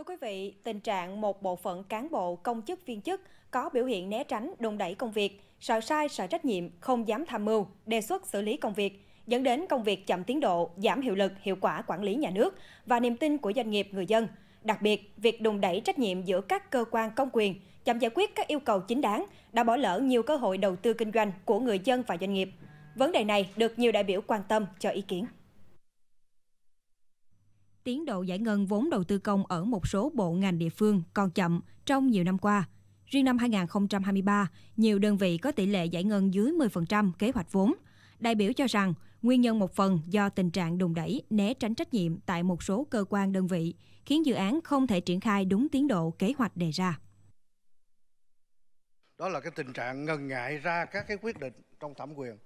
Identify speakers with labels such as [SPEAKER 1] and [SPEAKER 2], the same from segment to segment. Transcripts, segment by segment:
[SPEAKER 1] Thưa quý vị, tình trạng một bộ phận cán bộ, công chức, viên chức có biểu hiện né tránh, đùn đẩy công việc, sợ sai, sợ trách nhiệm, không dám tham mưu, đề xuất xử lý công việc, dẫn đến công việc chậm tiến độ, giảm hiệu lực, hiệu quả quản lý nhà nước và niềm tin của doanh nghiệp người dân. Đặc biệt, việc đùn đẩy trách nhiệm giữa các cơ quan công quyền chậm giải quyết các yêu cầu chính đáng đã bỏ lỡ nhiều cơ hội đầu tư kinh doanh của người dân và doanh nghiệp. Vấn đề này được nhiều đại biểu quan tâm cho ý kiến tiến độ giải ngân vốn đầu tư công ở một số bộ ngành địa phương còn chậm trong nhiều năm qua. Riêng năm 2023, nhiều đơn vị có tỷ lệ giải ngân dưới 10% kế hoạch vốn. Đại biểu cho rằng, nguyên nhân một phần do tình trạng đùng đẩy, né tránh trách nhiệm tại một số cơ quan đơn vị, khiến dự án không thể triển khai đúng tiến độ kế hoạch đề ra.
[SPEAKER 2] Đó là cái tình trạng ngần ngại ra các cái quyết định trong thẩm quyền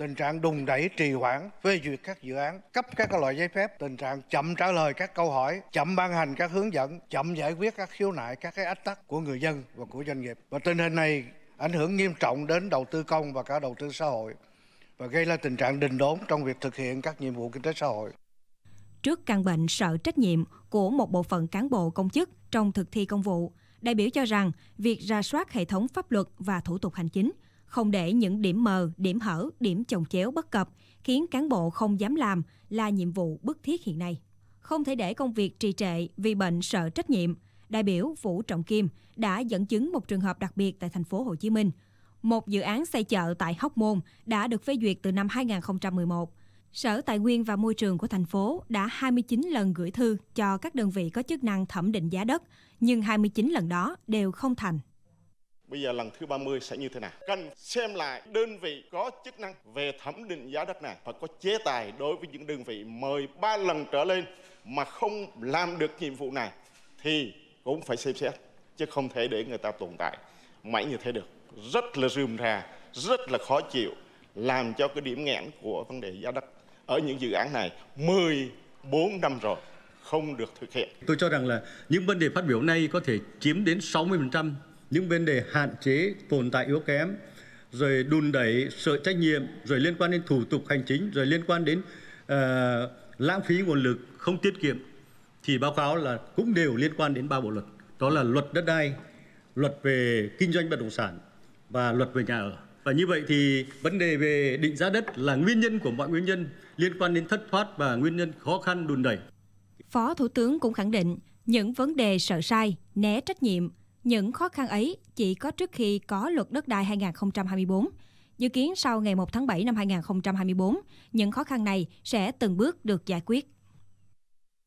[SPEAKER 2] tình trạng đùng đẩy trì hoãn phê duyệt các dự án cấp các loại giấy phép tình trạng chậm trả lời các câu hỏi chậm ban hành các hướng dẫn chậm giải quyết các khiếu nại các cái ách tắc của người dân và của doanh nghiệp và tình hình này ảnh hưởng nghiêm trọng đến đầu tư công và cả đầu tư xã hội và gây ra tình trạng đình đốn trong việc thực hiện các nhiệm vụ kinh tế xã hội
[SPEAKER 1] trước căn bệnh sợ trách nhiệm của một bộ phận cán bộ công chức trong thực thi công vụ đại biểu cho rằng việc ra soát hệ thống pháp luật và thủ tục hành chính không để những điểm mờ, điểm hở, điểm chồng chéo bất cập khiến cán bộ không dám làm là nhiệm vụ bức thiết hiện nay. Không thể để công việc trì trệ vì bệnh sợ trách nhiệm, đại biểu Vũ Trọng Kim đã dẫn chứng một trường hợp đặc biệt tại thành phố Hồ Chí Minh. Một dự án xây chợ tại Hóc Môn đã được phê duyệt từ năm 2011. Sở Tài nguyên và Môi trường của thành phố đã 29 lần gửi thư cho các đơn vị có chức năng thẩm định giá đất, nhưng 29 lần đó đều không thành
[SPEAKER 3] bây giờ lần thứ 30 sẽ như thế nào. Cần xem lại đơn vị có chức năng về thẩm định giá đất này phải có chế tài đối với những đơn vị mời 3 lần trở lên mà không làm được nhiệm vụ này thì cũng phải xem xét chứ không thể để người ta tồn tại mãi như thế được. Rất là rườm rà, rất là khó chịu làm cho cái điểm nghẽn của vấn đề giá đất ở những dự án này 14 năm rồi không được thực hiện. Tôi cho
[SPEAKER 4] rằng là những vấn đề phát biểu nay có thể chiếm đến 60% những vấn đề hạn chế tồn tại yếu kém rồi đùn đẩy sợ trách nhiệm rồi liên quan đến thủ tục hành chính rồi liên quan đến uh, lãng phí nguồn lực không tiết kiệm thì báo cáo là cũng đều liên quan đến ba bộ luật đó là luật đất đai luật về kinh doanh bất động sản và luật về nhà ở và như vậy thì vấn đề về định giá đất là nguyên nhân của mọi nguyên nhân liên quan đến thất thoát và nguyên nhân khó khăn đùn đẩy
[SPEAKER 1] Phó Thủ tướng cũng khẳng định những vấn đề sợ sai, né trách nhiệm những khó khăn ấy chỉ có trước khi có luật đất đai 2024. Dự kiến sau ngày 1 tháng 7 năm 2024, những khó khăn này sẽ từng bước được giải quyết.